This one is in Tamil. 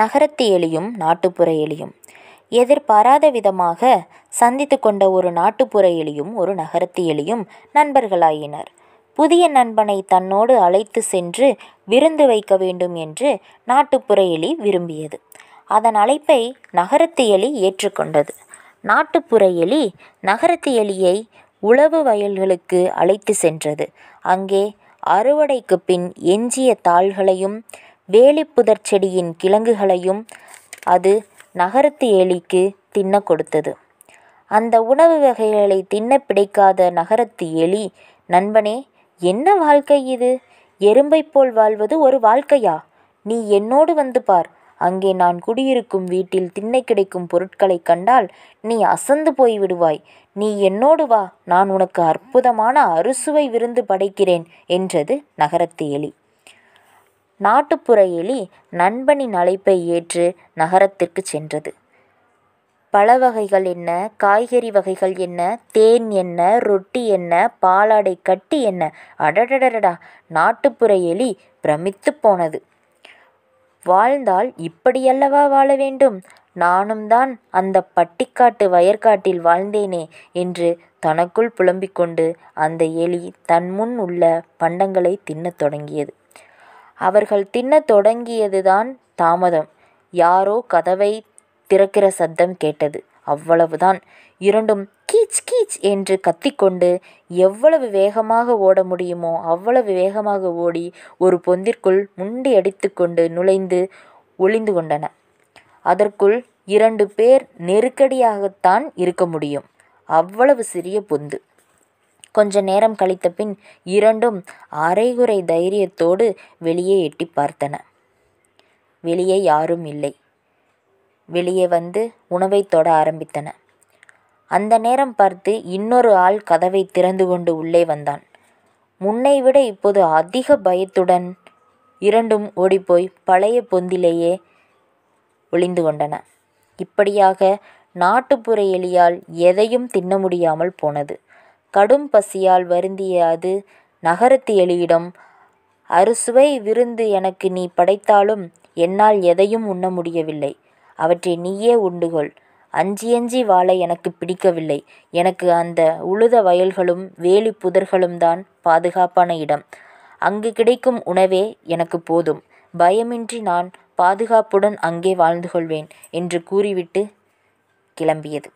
நகரத்து எலியும் நாட்டுப்புற எலியும் எதிர்பாராத விதமாக சந்தித்து கொண்ட ஒரு நாட்டுப்புற எலியும் ஒரு நகரத்து எலியும் நண்பர்களாயினர் புதிய நண்பனை தன்னோடு அழைத்து சென்று விருந்து வைக்க வேண்டும் என்று நாட்டுப்புற எலி விரும்பியது அதன் அழைப்பை நகரத்து எலி ஏற்றுக்கொண்டது நாட்டுப்புற எலி நகரத்து எலியை உழவு வயல்களுக்கு அழைத்து சென்றது அங்கே அறுவடைக்கு பின் எஞ்சிய தாள்களையும் வேலிப்புதர் செடியின் கிழங்குகளையும் அது நகரத்து ஏலிக்கு தின்ன கொடுத்தது அந்த உணவு வகைகளை தின்ன பிடிக்காத நகரத்து எலி நண்பனே என்ன வாழ்க்கை இது எறும்பை போல் வாழ்வது ஒரு வாழ்க்கையா நீ என்னோடு வந்து பார் அங்கே நான் குடியிருக்கும் வீட்டில் திண்ணை கிடைக்கும் பொருட்களை கண்டால் நீ அசந்து போய் விடுவாய் நீ என்னோடு வா நான் உனக்கு அற்புதமான அறுசுவை விருந்து படைக்கிறேன் என்றது நகரத்து எலி நாட்டுப்புற எலி நண்பனின் அழைப்பை ஏற்று நகரத்திற்கு சென்றது பழ வகைகள் என்ன காய்கறி வகைகள் என்ன தேன் என்ன ரொட்டி என்ன பாலாடை கட்டி என்ன அடடடடடா நாட்டுப்புற எலி பிரமித்து போனது வாழ்ந்தால் இப்படியல்லவா வாழ வேண்டும் நானும் தான் அந்த பட்டிக்காட்டு வயற்காட்டில் வாழ்ந்தேனே என்று தனக்குள் புலம்பிக் கொண்டு அந்த எலி தன் முன் உள்ள பண்டங்களை தின்னத் தொடங்கியது அவர்கள் தின்னத் தொடங்கியதுதான் தாமதம். யாரோ கதவை திறக்கிற சத்தம் கேட்டது. அவ்வளவுதான். இரண்டும் கீச் கீச் என்று கத்திக்கொண்டு எவ்வளவு வேகமாக ஓட முடியுமோ அவ்வளவு வேகமாக ஓடி ஒரு பொந்திற்குள் முண்டியடித்துக்கொண்டு நுழைந்து ஒளிந்து கொண்டன. அதற்குள் இரண்டு பேர் நெருக்கடியாகத்தான் இருக்க முடியும். அவ்வளவு சிறிய பொந்து. கொஞ்ச நேரம் கழித்த பின் இரண்டும் அரைகுறை தைரியத்தோடு வெளியே எட்டி பார்த்தன வெளியே யாரும் இல்லை வெளியே வந்து உணவை தொட ஆரம்பித்தன அந்த நேரம் பார்த்து இன்னொரு ஆள் கதவை திறந்து கொண்டு உள்ளே வந்தான் முன்னை விட இப்போது அதிக பயத்துடன் இரண்டும் ஓடிப்போய் பழைய பொந்திலேயே ஒளிந்து கொண்டன இப்படியாக நாட்டுப்புற எலியால் எதையும் தின்ன முடியாமல் போனது கடும் பசியால் வருந்திய அது நகரத்து எலியிடம் அறுசுவை விருந்து எனக்கு நீ படைத்தாலும் என்னால் எதையும் உண்ண முடியவில்லை அவற்றை நீயே உண்டுகொள் அஞ்சியஞ்சி வாழ எனக்கு பிடிக்கவில்லை எனக்கு அந்த உழுத வயல்களும் வேலி புதர்களும் தான் பாதுகாப்பான இடம் அங்கு கிடைக்கும் உணவே எனக்கு போதும் பயமின்றி நான் பாதுகாப்புடன் அங்கே வாழ்ந்து கொள்வேன் என்று கூறிவிட்டு கிளம்பியது